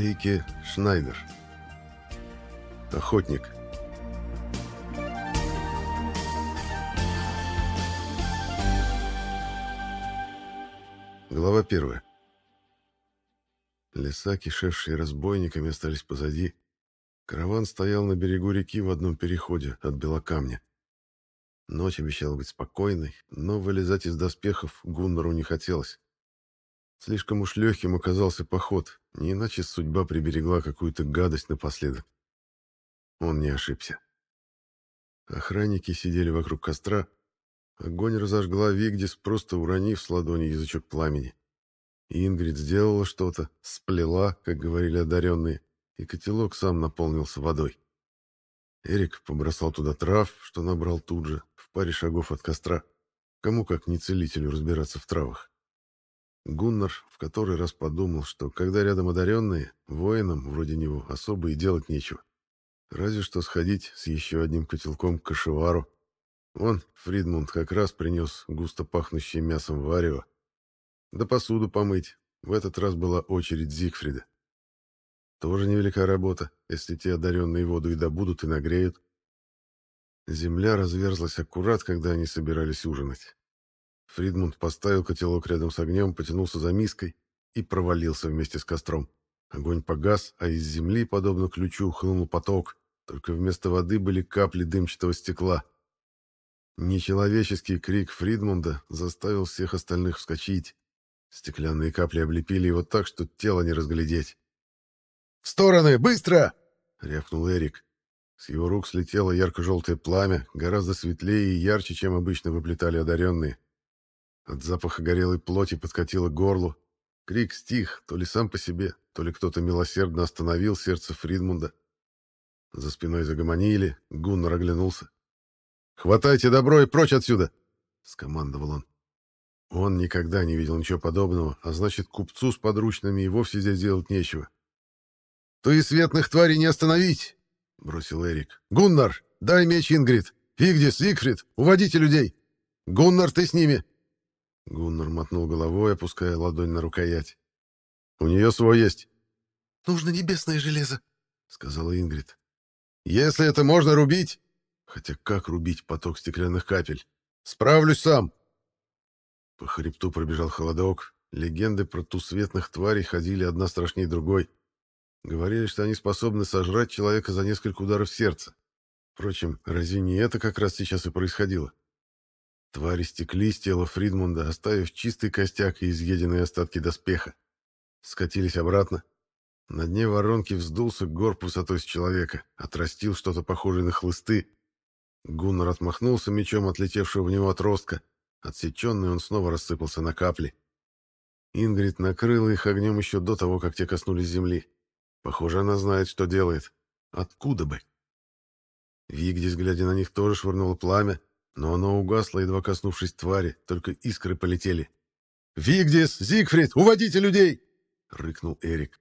Эйке Шнайдер. Охотник. Глава первая. Леса, кишевшие разбойниками, остались позади. Караван стоял на берегу реки в одном переходе от Белокамня. Ночь обещала быть спокойной, но вылезать из доспехов Гуннору не хотелось. Слишком уж легким оказался поход, не иначе судьба приберегла какую-то гадость напоследок. Он не ошибся. Охранники сидели вокруг костра. Огонь разожгла Вигдис, просто уронив с ладони язычок пламени. Ингрид сделала что-то, сплела, как говорили одаренные, и котелок сам наполнился водой. Эрик побросал туда трав, что набрал тут же, в паре шагов от костра. Кому как не целителю разбираться в травах. Гуннар в который раз подумал, что когда рядом одаренные, воинам вроде него особо и делать нечего. Разве что сходить с еще одним котелком к кашевару. Он, Фридмунд, как раз принес густо пахнущее мясом варево. Да посуду помыть. В этот раз была очередь Зигфрида. Тоже невелика работа, если те одаренные воду и добудут, и нагреют. Земля разверзлась аккурат, когда они собирались ужинать. Фридмунд поставил котелок рядом с огнем, потянулся за миской и провалился вместе с костром. Огонь погас, а из земли, подобно ключу, хлынул поток, только вместо воды были капли дымчатого стекла. Нечеловеческий крик Фридмунда заставил всех остальных вскочить. Стеклянные капли облепили его так, что тело не разглядеть. «В стороны! Быстро!» — рявкнул Эрик. С его рук слетело ярко-желтое пламя, гораздо светлее и ярче, чем обычно выплетали одаренные. От запаха горелой плоти подкатило горло. Крик стих, то ли сам по себе, то ли кто-то милосердно остановил сердце Фридмунда. За спиной загомонили, Гуннар оглянулся. «Хватайте добро и прочь отсюда!» — скомандовал он. Он никогда не видел ничего подобного, а значит, купцу с подручными и вовсе здесь делать нечего. «То и светных тварей не остановить!» — бросил Эрик. «Гуннар, дай меч Ингрид! Игдис, Игфрид, уводите людей! Гуннар, ты с ними! Гуннар мотнул головой, опуская ладонь на рукоять. «У нее свой есть». «Нужно небесное железо», — сказала Ингрид. «Если это можно рубить...» Хотя как рубить поток стеклянных капель? «Справлюсь сам!» По хребту пробежал холодок. Легенды про тусветных тварей ходили одна страшней другой. Говорили, что они способны сожрать человека за несколько ударов сердца. Впрочем, разве не это как раз сейчас и происходило? Твари стекли с тела Фридмунда, оставив чистый костяк и изъеденные остатки доспеха. Скатились обратно. На дне воронки вздулся горб высотой с человека, отрастил что-то похожее на хлысты. Гуннар отмахнулся мечом, отлетевшего в него отростка. Отсеченный он снова рассыпался на капли. Ингрид накрыла их огнем еще до того, как те коснулись земли. Похоже, она знает, что делает. Откуда бы? Вигдис, глядя на них, тоже швырнула пламя, но оно угасло, едва коснувшись твари, только искры полетели. «Вигдис! Зигфрид! Уводите людей!» — рыкнул Эрик.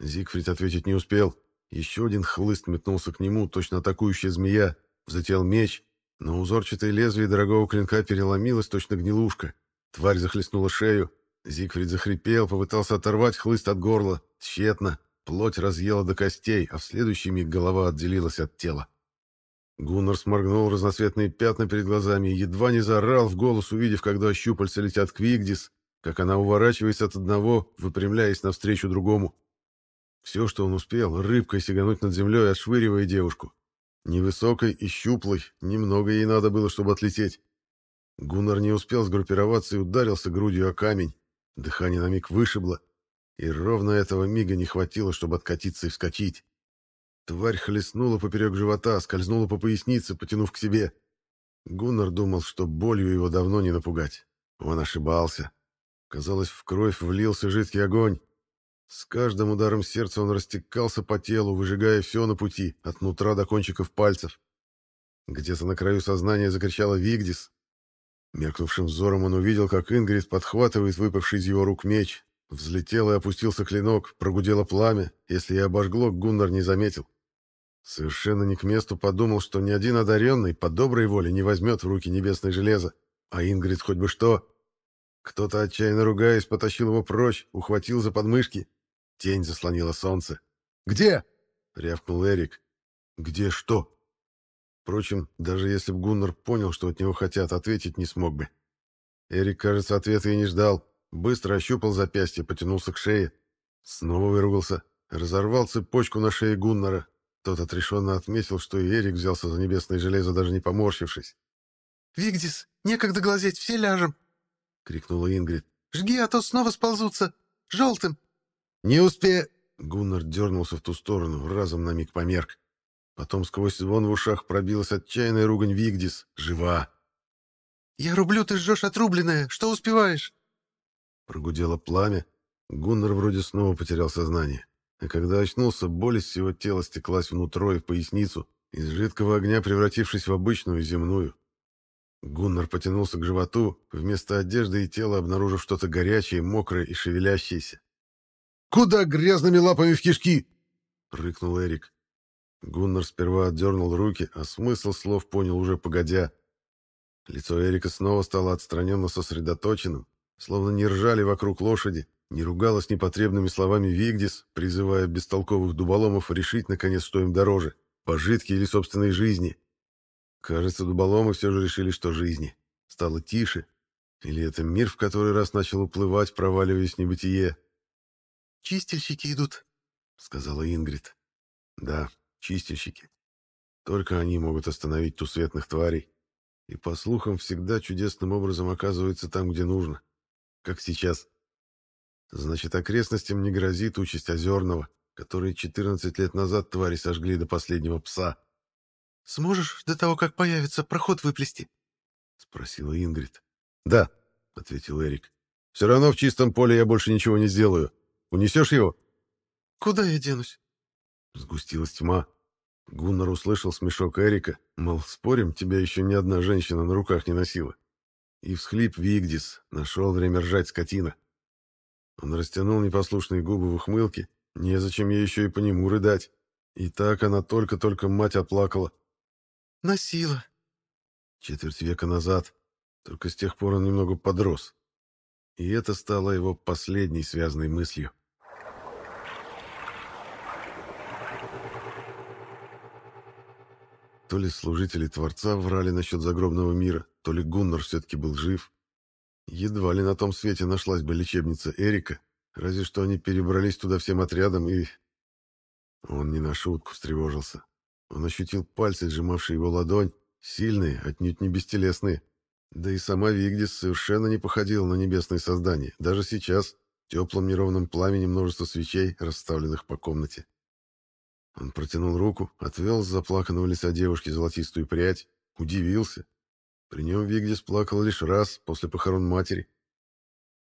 Зигфрид ответить не успел. Еще один хлыст метнулся к нему, точно атакующая змея, взлетел меч, но узорчатое лезвие дорогого клинка переломилось, точно гнилушка. Тварь захлестнула шею. Зигфрид захрипел, попытался оторвать хлыст от горла. Тщетно. Плоть разъела до костей, а в следующий миг голова отделилась от тела. Гуннар сморгнул разноцветные пятна перед глазами и едва не заорал в голос, увидев, когда щупальца летят к Вигдис, как она уворачивается от одного, выпрямляясь навстречу другому. Все, что он успел, рыбкой сигануть над землей, отшвыривая девушку. Невысокой и щуплой, немного ей надо было, чтобы отлететь. Гуннар не успел сгруппироваться и ударился грудью о камень. Дыхание на миг вышибло, и ровно этого мига не хватило, чтобы откатиться и вскочить. Тварь хлестнула поперек живота, скользнула по пояснице, потянув к себе. Гуннар думал, что болью его давно не напугать. Он ошибался. Казалось, в кровь влился жидкий огонь. С каждым ударом сердца он растекался по телу, выжигая все на пути, от нутра до кончиков пальцев. Где-то на краю сознания закричала Вигдис. Меркнувшим взором он увидел, как Ингрид подхватывает выпавший из его рук меч. Взлетел и опустился клинок, прогудело пламя. Если и обожгло, Гуннар не заметил. Совершенно не к месту подумал, что ни один одаренный по доброй воле не возьмет в руки небесное железо, а Ингрид хоть бы что. Кто-то, отчаянно ругаясь, потащил его прочь, ухватил за подмышки. Тень заслонила солнце. «Где?» — рявкнул Эрик. «Где что?» Впрочем, даже если бы Гуннар понял, что от него хотят, ответить не смог бы. Эрик, кажется, ответа и не ждал. Быстро ощупал запястье, потянулся к шее. Снова выругался. Разорвал цепочку на шее Гуннара, тот отрешенно отметил, что и Эрик взялся за небесное железо, даже не поморщившись. «Вигдис, некогда глазеть, все ляжем!» — крикнула Ингрид. «Жги, а то снова сползутся! Желтым!» «Не успе...» — Гуннар дернулся в ту сторону, разом на миг померк. Потом сквозь звон в ушах пробилась отчаянная ругань Вигдис. «Жива!» «Я рублю, ты жжешь отрубленное! Что успеваешь?» Прогудело пламя. Гуннар вроде снова потерял сознание. А когда очнулся, боль из всего тела стеклась внутрь и в поясницу, из жидкого огня превратившись в обычную земную. Гуннар потянулся к животу, вместо одежды и тела обнаружив что-то горячее, мокрое и шевелящееся. «Куда грязными лапами в кишки?» — рыкнул Эрик. Гуннар сперва отдернул руки, а смысл слов понял уже погодя. Лицо Эрика снова стало отстраненно сосредоточенным, словно не ржали вокруг лошади, не ругалась непотребными словами Вигдис, призывая бестолковых дуболомов решить, наконец, что им дороже – пожитки или собственной жизни. Кажется, дуболомы все же решили, что жизни. Стало тише. Или это мир в который раз начал уплывать, проваливаясь в небытие? «Чистильщики идут», — сказала Ингрид. «Да, чистильщики. Только они могут остановить тусветных тварей. И, по слухам, всегда чудесным образом оказываются там, где нужно. Как сейчас». Значит, окрестностям не грозит участь Озерного, который 14 лет назад твари сожгли до последнего пса. «Сможешь до того, как появится, проход выплести?» — спросила Ингрид. «Да», — ответил Эрик. «Все равно в чистом поле я больше ничего не сделаю. Унесешь его?» «Куда я денусь?» Сгустилась тьма. Гуннар услышал смешок Эрика, мол, спорим, тебя еще ни одна женщина на руках не носила. И всхлип Вигдис, нашел время ржать скотина. Он растянул непослушные губы в ухмылке. Незачем ей еще и по нему рыдать. И так она только-только мать оплакала. «Носила». Четверть века назад. Только с тех пор он немного подрос. И это стало его последней связанной мыслью. То ли служители Творца врали насчет загробного мира, то ли Гуннар все-таки был жив. Едва ли на том свете нашлась бы лечебница Эрика, разве что они перебрались туда всем отрядом и... Он не на шутку встревожился. Он ощутил пальцы, сжимавшие его ладонь, сильные, отнюдь не бестелесные. Да и сама Вигдис совершенно не походила на небесное создание, даже сейчас, в теплом неровном пламени множество свечей, расставленных по комнате. Он протянул руку, отвел с заплаканного лица девушки золотистую прядь, удивился, при нем Вигдис плакал лишь раз после похорон матери.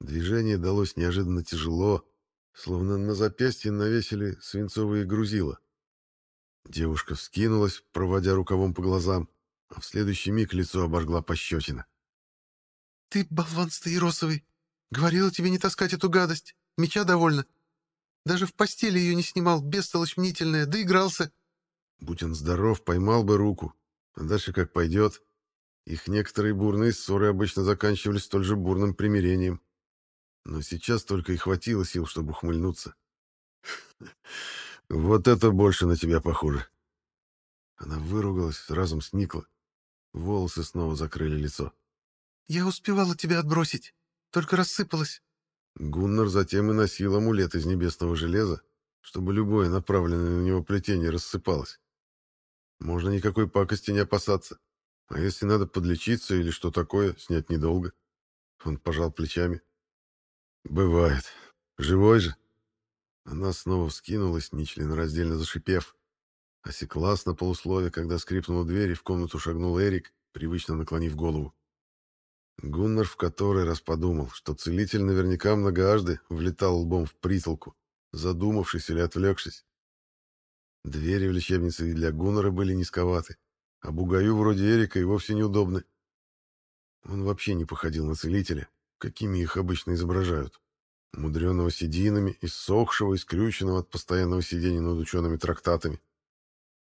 Движение далось неожиданно тяжело, словно на запястье навесили свинцовые грузила. Девушка вскинулась, проводя рукавом по глазам, а в следующий миг лицо обожгла пощечина. «Ты, болван Стаиросовый, говорила тебе не таскать эту гадость, меча довольно. Даже в постели ее не снимал, бестолочь мнительная, да игрался». Будь он здоров, поймал бы руку, а дальше как пойдет. Их некоторые бурные ссоры обычно заканчивались столь же бурным примирением. Но сейчас только и хватило сил, чтобы ухмыльнуться. «Вот это больше на тебя похоже!» Она выругалась, разом сникла. Волосы снова закрыли лицо. «Я успевала тебя отбросить, только рассыпалась». Гуннар затем и носил амулет из небесного железа, чтобы любое направленное на него плетение рассыпалось. Можно никакой пакости не опасаться. А если надо подлечиться или что такое, снять недолго. Он пожал плечами. Бывает. Живой же. Она снова вскинулась, нечленораздельно зашипев. Осеклась на полуслове, когда скрипнула дверь, и в комнату шагнул Эрик, привычно наклонив голову. Гуннар в который раз подумал, что целитель наверняка многоажды влетал лбом в притолку, задумавшись или отвлекшись. Двери в лечебнице и для Гуннара были низковаты, а бугаю вроде Эрика и вовсе неудобны. Он вообще не походил на целителя, какими их обычно изображают. Мудреного сединами, иссохшего и скрюченного от постоянного сидения над учеными трактатами.